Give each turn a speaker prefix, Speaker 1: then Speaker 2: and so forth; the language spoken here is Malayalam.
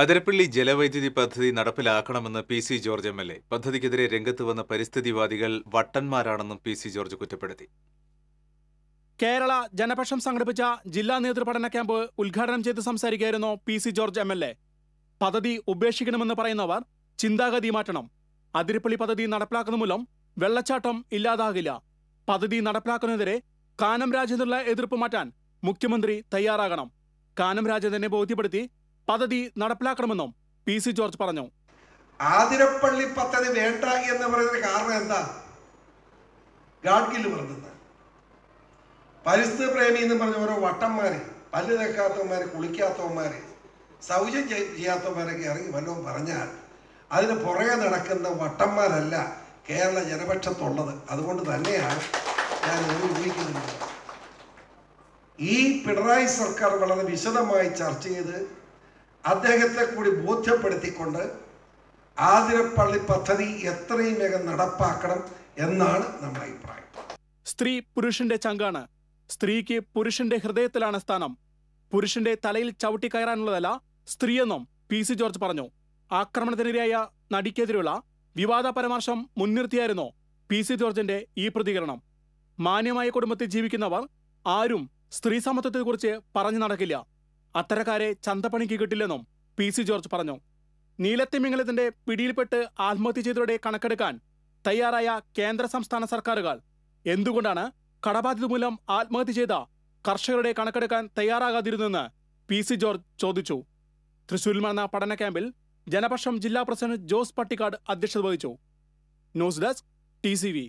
Speaker 1: അതിരപ്പള്ളി ജലവൈദ്യുതി പദ്ധതി നടപ്പിലാക്കണമെന്ന് P C George M L A പദ്ധതിക്കെതിരെ രംഗത്ത് വന്ന പരിസ്ഥിതിവാദികൾ വട്ടന്മാരാണെന്നും പി സി ജോർജ് കുറ്റപ്പെടുത്തി കേരള ജനപക്ഷം സംഘടിപ്പിച്ച ജില്ലാ നേതൃപഠന ക്യാമ്പ് ഉദ്ഘാടനം ചെയ്ത് സംസാരിക്കുകയായിരുന്നു P C George M L A പദ്ധതി ഉപേക്ഷിക്കണമെന്ന് പറയുന്നവർ ചിന്താഗതി മാറ്റണം അതിരപ്പള്ളി പദ്ധതി നടപ്പിലാക്കുന്ന മൂലം വെള്ളച്ചാട്ടം ഇല്ലാതാകില്ല പദ്ധതി നടപ്പിലാക്കുന്നതിരെ കാനം രാജേന്ദ്രനുള്ള എതിർപ്പ് മാറ്റാൻ മുഖ്യമന്ത്രി തയ്യാറാകണം കാനം രാജേന്ദ്രനെ ബോധ്യപ്പെടുത്തി പദ്ധതി നടപ്പിലാക്കണമെന്നും പി സി ജോർജ് പറഞ്ഞു
Speaker 2: ആതിരപ്പള്ളി പദ്ധതി വേണ്ട എന്ന് പറയുന്ന കാരണം എന്താ ഗാഡ്ഗില് പറഞ്ഞത് പരിസ്ഥിതി പ്രേമി എന്ന് പറഞ്ഞ ഓരോ വട്ടന്മാര് പല്ല് തേക്കാത്തവന്മാര് കുളിക്കാത്തവന്മാര് സൗജന്യം ചെയ്യാത്തവന്മാരൊക്കെ ഇറങ്ങി വല്ലതും പറഞ്ഞാൽ അതിന് പുറകെ നടക്കുന്ന വട്ടന്മാരല്ല കേരള ജനപക്ഷത്തുള്ളത് അതുകൊണ്ട് തന്നെയാണ് ഞാൻ ഉപയോഗിക്കുന്നത് ഈ പിണറായി സർക്കാർ വളരെ വിശദമായി ചർച്ച ചെയ്ത് അദ്ദേഹത്തെ കൂടി ബോധ്യപ്പെടുത്തിക്കൊണ്ട് ആതിരപ്പള്ളി പദ്ധതി എത്രയും വേഗം നടപ്പാക്കണം എന്നാണ് നമ്മുടെ അഭിപ്രായം
Speaker 1: സ്ത്രീ പുരുഷന്റെ ചങ്കാണ് സ്ത്രീക്ക് പുരുഷന്റെ ഹൃദയത്തിലാണ് സ്ഥാനം പുരുഷന്റെ തലയിൽ ചവിട്ടി കയറാനുള്ളതല്ല സ്ത്രീയെന്നും പി സി ജോർജ് പറഞ്ഞു ആക്രമണത്തിനിരയായ നടിക്കെതിരെയുള്ള വിവാദ പരാമർശം മുൻനിർത്തിയായിരുന്നു പി സി ജോർജിന്റെ ഈ പ്രതികരണം മാന്യമായ കുടുംബത്തിൽ ജീവിക്കുന്നവർ ആരും സ്ത്രീ സമത്വത്തെക്കുറിച്ച് പറഞ്ഞു നടക്കില്ല അത്തരക്കാരെ ചന്തപ്പണിക്ക് കിട്ടില്ലെന്നും പി സി ജോർജ് പറഞ്ഞു നീലത്തിമിംഗലത്തിന്റെ പിടിയിൽപ്പെട്ട് ആത്മഹത്യ ചെയ്തവരുടെ കണക്കെടുക്കാൻ തയ്യാറായ കേന്ദ്ര സംസ്ഥാന സർക്കാരുകൾ എന്തുകൊണ്ടാണ് കടബാധിത മൂലം ആത്മഹത്യ ചെയ്ത കർഷകരുടെ കണക്കെടുക്കാൻ തയ്യാറാകാതിരുന്നെന്ന് പി സി ജോർജ് ചോദിച്ചു തൃശൂരിൽ നടന്ന പഠന ക്യാമ്പിൽ ജനപക്ഷം ജില്ലാ പ്രസിഡന്റ് ജോസ് പട്ടിക്കാട് അധ്യക്ഷത വഹിച്ചു ന്യൂസ് ഡെസ്ക് ടി